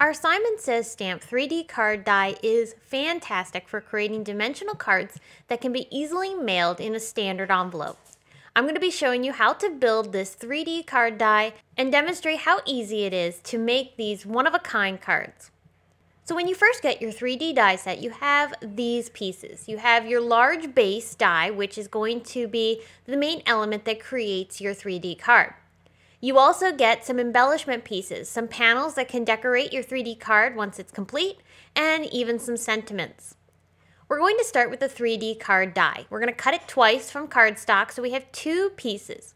Our Simon Says Stamp 3D card die is fantastic for creating dimensional cards that can be easily mailed in a standard envelope. I'm going to be showing you how to build this 3D card die and demonstrate how easy it is to make these one-of-a-kind cards. So when you first get your 3D die set, you have these pieces. You have your large base die, which is going to be the main element that creates your 3D card. You also get some embellishment pieces, some panels that can decorate your 3D card once it's complete, and even some sentiments. We're going to start with the 3D card die. We're going to cut it twice from cardstock, so we have two pieces.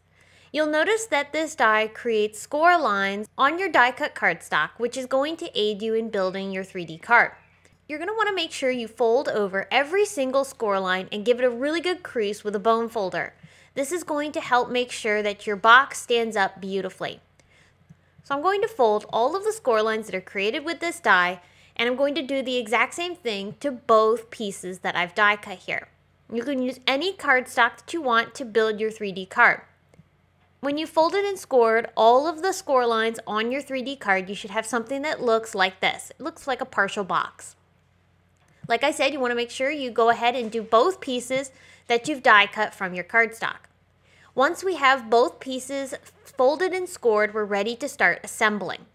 You'll notice that this die creates score lines on your die cut cardstock, which is going to aid you in building your 3D card. You're going to want to make sure you fold over every single score line and give it a really good crease with a bone folder. This is going to help make sure that your box stands up beautifully. So I'm going to fold all of the score lines that are created with this die and I'm going to do the exact same thing to both pieces that I've die cut here. You can use any cardstock that you want to build your 3D card. When you folded and scored all of the score lines on your 3D card, you should have something that looks like this. It looks like a partial box. Like I said, you want to make sure you go ahead and do both pieces that you've die cut from your cardstock. Once we have both pieces folded and scored, we're ready to start assembling.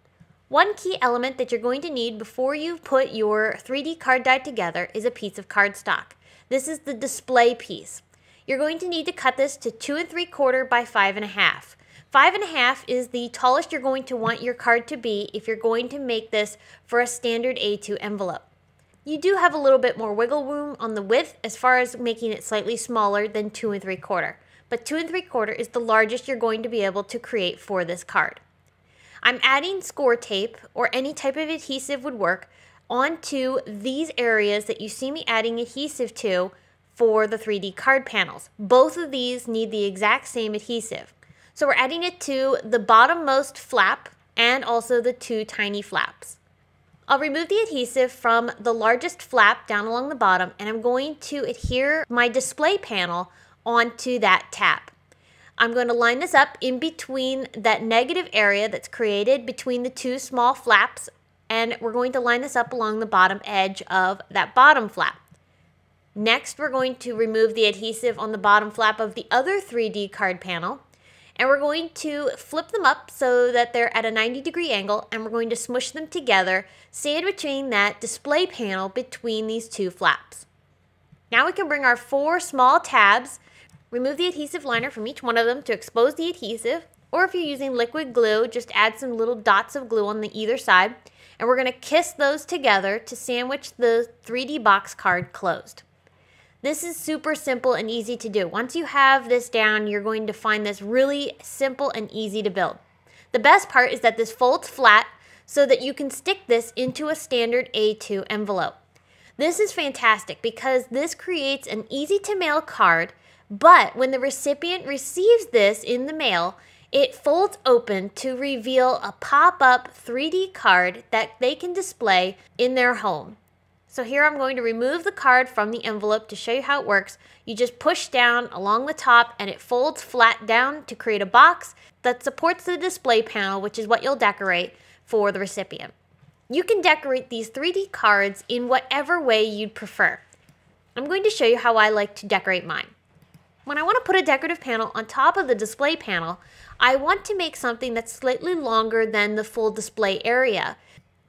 One key element that you're going to need before you put your 3D card die together is a piece of cardstock. This is the display piece. You're going to need to cut this to two and three quarter by five and a half. Five and a half is the tallest you're going to want your card to be if you're going to make this for a standard A2 envelope. You do have a little bit more wiggle room on the width as far as making it slightly smaller than 2 and 3 quarter, but 2 and 3 quarter is the largest you're going to be able to create for this card. I'm adding score tape or any type of adhesive would work onto these areas that you see me adding adhesive to for the 3D card panels. Both of these need the exact same adhesive. So we're adding it to the bottommost flap and also the two tiny flaps. I'll remove the adhesive from the largest flap down along the bottom and I'm going to adhere my display panel onto that tap. I'm going to line this up in between that negative area that's created between the two small flaps and we're going to line this up along the bottom edge of that bottom flap. Next, we're going to remove the adhesive on the bottom flap of the other 3D card panel and we're going to flip them up so that they're at a 90 degree angle and we're going to smush them together, sandwiching that display panel between these two flaps. Now we can bring our four small tabs, remove the adhesive liner from each one of them to expose the adhesive, or if you're using liquid glue, just add some little dots of glue on the either side, and we're going to kiss those together to sandwich the 3D box card closed. This is super simple and easy to do. Once you have this down, you're going to find this really simple and easy to build. The best part is that this folds flat so that you can stick this into a standard A2 envelope. This is fantastic because this creates an easy to mail card, but when the recipient receives this in the mail, it folds open to reveal a pop up 3D card that they can display in their home. So here I'm going to remove the card from the envelope to show you how it works. You just push down along the top and it folds flat down to create a box that supports the display panel, which is what you'll decorate for the recipient. You can decorate these 3D cards in whatever way you'd prefer. I'm going to show you how I like to decorate mine. When I want to put a decorative panel on top of the display panel, I want to make something that's slightly longer than the full display area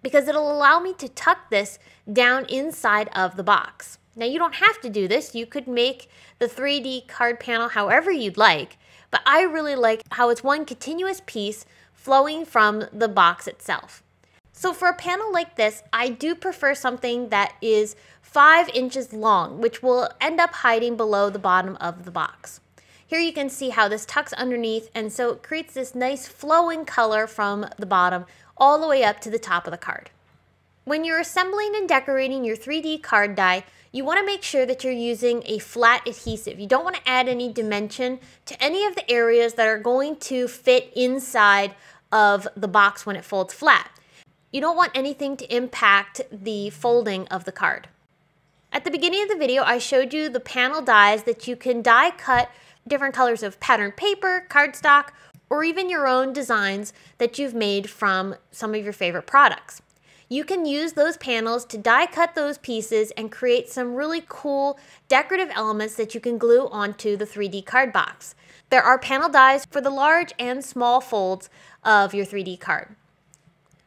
because it'll allow me to tuck this down inside of the box. Now you don't have to do this. You could make the 3D card panel however you'd like, but I really like how it's one continuous piece flowing from the box itself. So for a panel like this, I do prefer something that is five inches long, which will end up hiding below the bottom of the box. Here you can see how this tucks underneath and so it creates this nice flowing color from the bottom all the way up to the top of the card. When you're assembling and decorating your 3D card die, you want to make sure that you're using a flat adhesive. You don't want to add any dimension to any of the areas that are going to fit inside of the box when it folds flat. You don't want anything to impact the folding of the card. At the beginning of the video, I showed you the panel dies that you can die cut different colors of pattern paper, cardstock, or even your own designs that you've made from some of your favorite products. You can use those panels to die cut those pieces and create some really cool decorative elements that you can glue onto the 3D card box. There are panel dies for the large and small folds of your 3D card.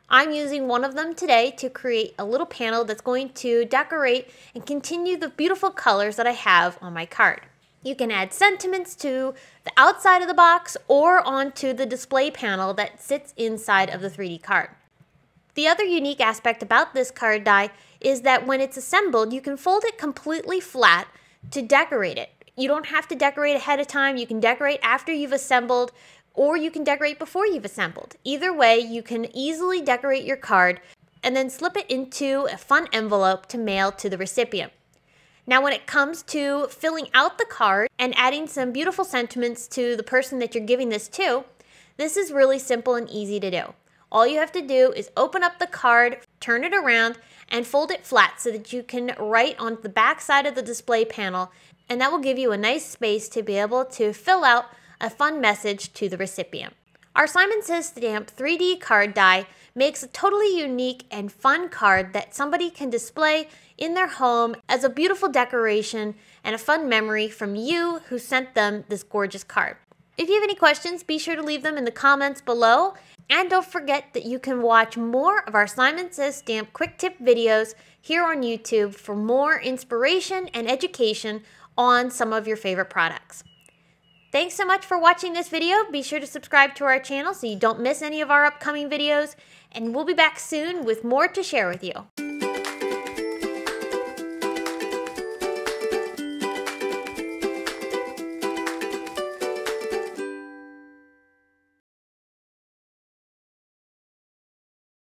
I'm using one of them today to create a little panel that's going to decorate and continue the beautiful colors that I have on my card. You can add sentiments to the outside of the box or onto the display panel that sits inside of the 3D card. The other unique aspect about this card die is that when it's assembled, you can fold it completely flat to decorate it. You don't have to decorate ahead of time. You can decorate after you've assembled or you can decorate before you've assembled. Either way, you can easily decorate your card and then slip it into a fun envelope to mail to the recipient. Now, when it comes to filling out the card and adding some beautiful sentiments to the person that you're giving this to, this is really simple and easy to do. All you have to do is open up the card, turn it around, and fold it flat so that you can write on the back side of the display panel, and that will give you a nice space to be able to fill out a fun message to the recipient. Our Simon Says Stamp 3D card die makes a totally unique and fun card that somebody can display in their home as a beautiful decoration and a fun memory from you who sent them this gorgeous card. If you have any questions, be sure to leave them in the comments below. And don't forget that you can watch more of our Simon Says Stamp quick tip videos here on YouTube for more inspiration and education on some of your favorite products. Thanks so much for watching this video. Be sure to subscribe to our channel so you don't miss any of our upcoming videos. And we'll be back soon with more to share with you.